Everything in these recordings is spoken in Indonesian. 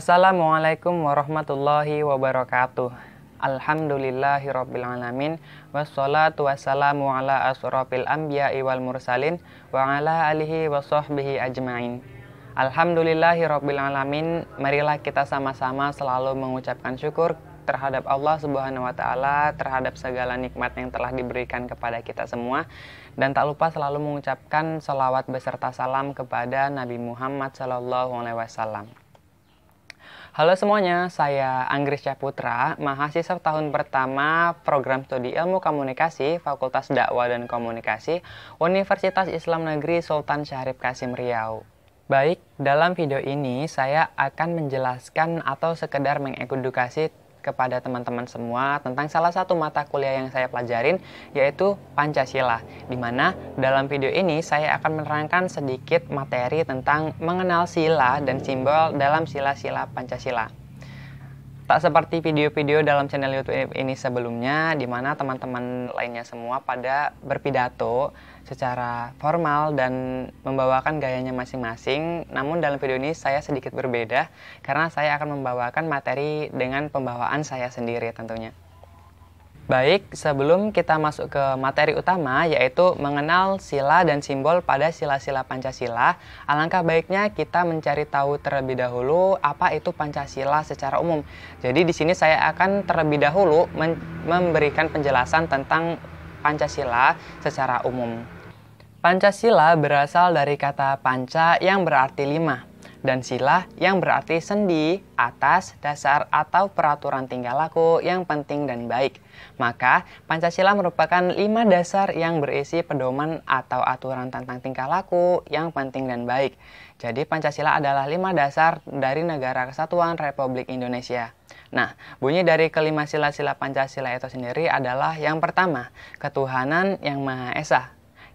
Assalamualaikum warahmatullahi wabarakatuh. alamin Wassalatu wassalamu ala asrafil anbiya'i wal mursalin Wa ala alihi wa sahbihi ajma'in alamin, Marilah kita sama-sama selalu mengucapkan syukur terhadap Allah Subhanahu wa taala, terhadap segala nikmat yang telah diberikan kepada kita semua dan tak lupa selalu mengucapkan selawat beserta salam kepada Nabi Muhammad sallallahu alaihi wasallam. Halo semuanya, saya Anggris Caputra, mahasiswa tahun pertama Program Studi Ilmu Komunikasi Fakultas Dakwah dan Komunikasi Universitas Islam Negeri Sultan Syarif Kasim Riau. Baik, dalam video ini saya akan menjelaskan atau sekedar mengedukasi kepada teman-teman semua tentang salah satu mata kuliah yang saya pelajarin yaitu Pancasila di mana dalam video ini saya akan menerangkan sedikit materi tentang mengenal sila dan simbol dalam sila-sila Pancasila tak seperti video-video dalam channel YouTube ini sebelumnya, di mana teman-teman lainnya semua pada berpidato secara formal dan membawakan gayanya masing-masing. Namun dalam video ini saya sedikit berbeda karena saya akan membawakan materi dengan pembawaan saya sendiri tentunya. Baik, sebelum kita masuk ke materi utama yaitu mengenal sila dan simbol pada sila-sila Pancasila, alangkah baiknya kita mencari tahu terlebih dahulu apa itu Pancasila secara umum. Jadi di sini saya akan terlebih dahulu memberikan penjelasan tentang Pancasila secara umum. Pancasila berasal dari kata panca yang berarti lima dan sila yang berarti sendi, atas, dasar, atau peraturan tingkah laku yang penting dan baik. Maka, Pancasila merupakan lima dasar yang berisi pedoman atau aturan tentang tingkah laku yang penting dan baik. Jadi, Pancasila adalah lima dasar dari negara kesatuan Republik Indonesia. Nah, bunyi dari kelima sila-sila Pancasila itu sendiri adalah yang pertama, ketuhanan yang Maha Esa.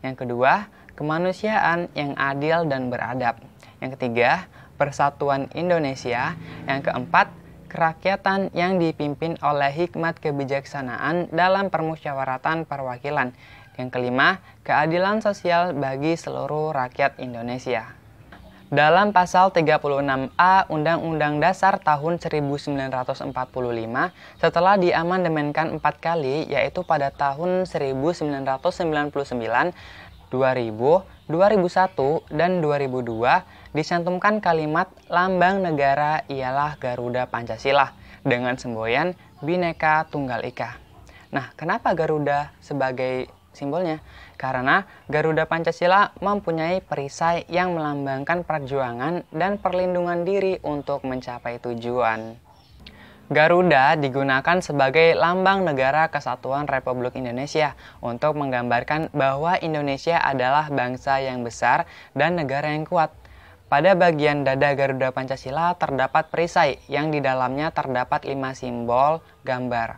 Yang kedua, kemanusiaan yang adil dan beradab yang ketiga persatuan Indonesia, yang keempat kerakyatan yang dipimpin oleh hikmat kebijaksanaan dalam permusyawaratan perwakilan, yang kelima keadilan sosial bagi seluruh rakyat Indonesia. Dalam pasal 36A Undang-Undang Dasar tahun 1945 setelah diamandemenkan empat kali yaitu pada tahun 1999, 2000, 2001 dan 2002 disantumkan kalimat lambang negara ialah Garuda Pancasila dengan semboyan Bhinneka Tunggal Ika. Nah, kenapa Garuda sebagai simbolnya? Karena Garuda Pancasila mempunyai perisai yang melambangkan perjuangan dan perlindungan diri untuk mencapai tujuan. Garuda digunakan sebagai lambang negara kesatuan Republik Indonesia untuk menggambarkan bahwa Indonesia adalah bangsa yang besar dan negara yang kuat. Pada bagian dada Garuda Pancasila terdapat perisai yang di dalamnya terdapat lima simbol gambar.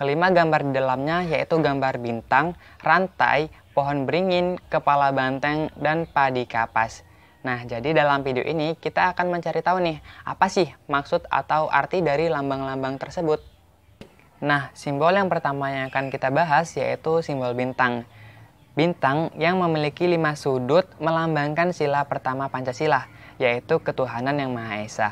Kelima gambar di dalamnya yaitu gambar bintang, rantai, pohon beringin, kepala banteng, dan padi kapas. Nah, jadi dalam video ini kita akan mencari tahu nih, apa sih maksud atau arti dari lambang-lambang tersebut. Nah, simbol yang pertama yang akan kita bahas yaitu simbol bintang. Bintang yang memiliki lima sudut melambangkan sila pertama Pancasila, yaitu ketuhanan yang Maha Esa.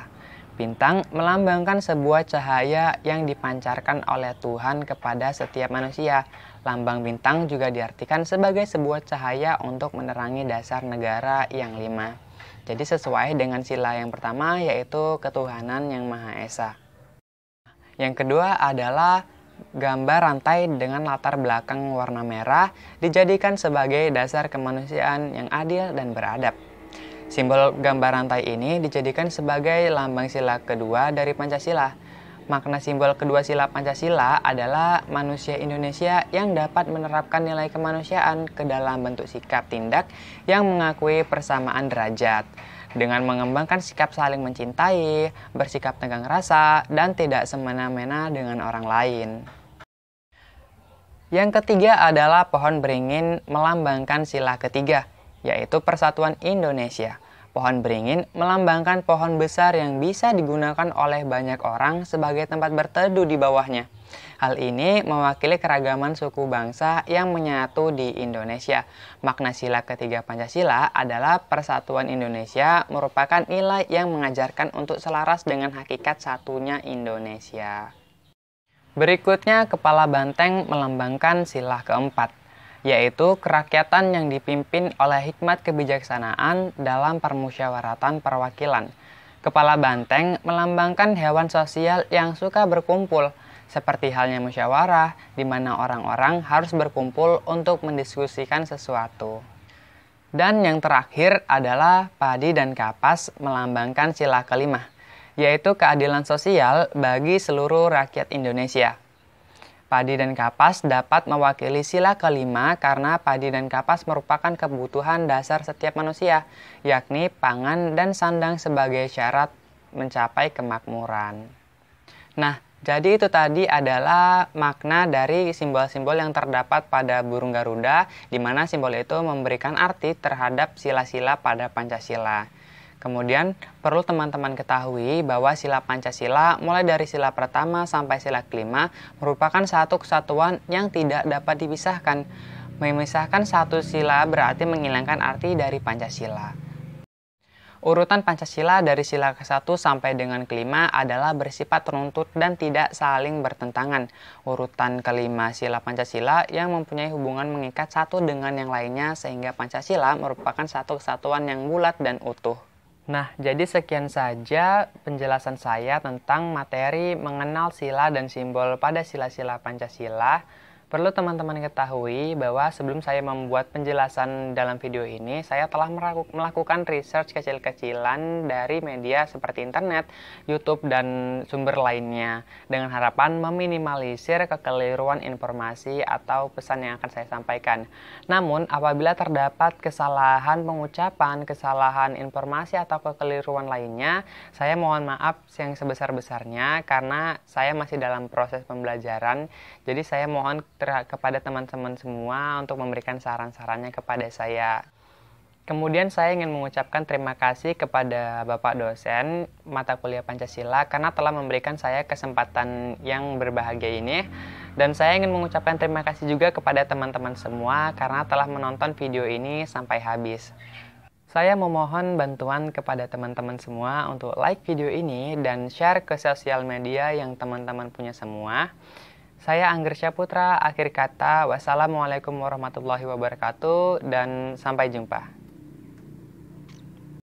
Bintang melambangkan sebuah cahaya yang dipancarkan oleh Tuhan kepada setiap manusia. Lambang bintang juga diartikan sebagai sebuah cahaya untuk menerangi dasar negara yang lima. Jadi sesuai dengan sila yang pertama yaitu ketuhanan yang Maha Esa. Yang kedua adalah gambar rantai dengan latar belakang warna merah dijadikan sebagai dasar kemanusiaan yang adil dan beradab. Simbol gambar rantai ini dijadikan sebagai lambang sila kedua dari Pancasila. Makna simbol kedua sila Pancasila adalah manusia Indonesia yang dapat menerapkan nilai kemanusiaan ke dalam bentuk sikap tindak yang mengakui persamaan derajat. Dengan mengembangkan sikap saling mencintai, bersikap tegang rasa, dan tidak semena-mena dengan orang lain. Yang ketiga adalah pohon beringin melambangkan sila ketiga, yaitu Persatuan Indonesia. Pohon beringin melambangkan pohon besar yang bisa digunakan oleh banyak orang sebagai tempat berteduh di bawahnya. Hal ini mewakili keragaman suku bangsa yang menyatu di Indonesia. Makna sila ketiga Pancasila adalah persatuan Indonesia merupakan nilai yang mengajarkan untuk selaras dengan hakikat satunya Indonesia. Berikutnya, Kepala Banteng melambangkan sila keempat, yaitu kerakyatan yang dipimpin oleh hikmat kebijaksanaan dalam permusyawaratan perwakilan. Kepala banteng melambangkan hewan sosial yang suka berkumpul, seperti halnya musyawarah, di mana orang-orang harus berkumpul untuk mendiskusikan sesuatu. Dan yang terakhir adalah padi dan kapas melambangkan sila kelima, yaitu keadilan sosial bagi seluruh rakyat Indonesia. Padi dan kapas dapat mewakili sila kelima karena padi dan kapas merupakan kebutuhan dasar setiap manusia, yakni pangan dan sandang sebagai syarat mencapai kemakmuran. Nah, jadi itu tadi adalah makna dari simbol-simbol yang terdapat pada burung Garuda, di mana simbol itu memberikan arti terhadap sila-sila pada Pancasila. Kemudian perlu teman-teman ketahui bahwa sila Pancasila mulai dari sila pertama sampai sila kelima merupakan satu kesatuan yang tidak dapat dipisahkan. Memisahkan satu sila berarti menghilangkan arti dari Pancasila. Urutan Pancasila dari sila ke-1 sampai dengan kelima adalah bersifat teruntut dan tidak saling bertentangan. Urutan kelima sila Pancasila yang mempunyai hubungan mengikat satu dengan yang lainnya sehingga Pancasila merupakan satu kesatuan yang bulat dan utuh. Nah, jadi sekian saja penjelasan saya tentang materi mengenal sila dan simbol pada sila-sila Pancasila. Perlu teman-teman ketahui bahwa sebelum saya membuat penjelasan dalam video ini, saya telah melakukan research kecil-kecilan dari media seperti internet, YouTube, dan sumber lainnya dengan harapan meminimalisir kekeliruan informasi atau pesan yang akan saya sampaikan. Namun, apabila terdapat kesalahan pengucapan, kesalahan informasi, atau kekeliruan lainnya, saya mohon maaf yang sebesar-besarnya karena saya masih dalam proses pembelajaran, jadi saya mohon kepada teman-teman semua untuk memberikan saran-sarannya kepada saya. Kemudian saya ingin mengucapkan terima kasih kepada Bapak dosen mata kuliah Pancasila karena telah memberikan saya kesempatan yang berbahagia ini. Dan saya ingin mengucapkan terima kasih juga kepada teman-teman semua karena telah menonton video ini sampai habis. Saya memohon bantuan kepada teman-teman semua untuk like video ini dan share ke sosial media yang teman-teman punya semua. Saya Angger Syaputra, akhir kata, wassalamualaikum warahmatullahi wabarakatuh, dan sampai jumpa.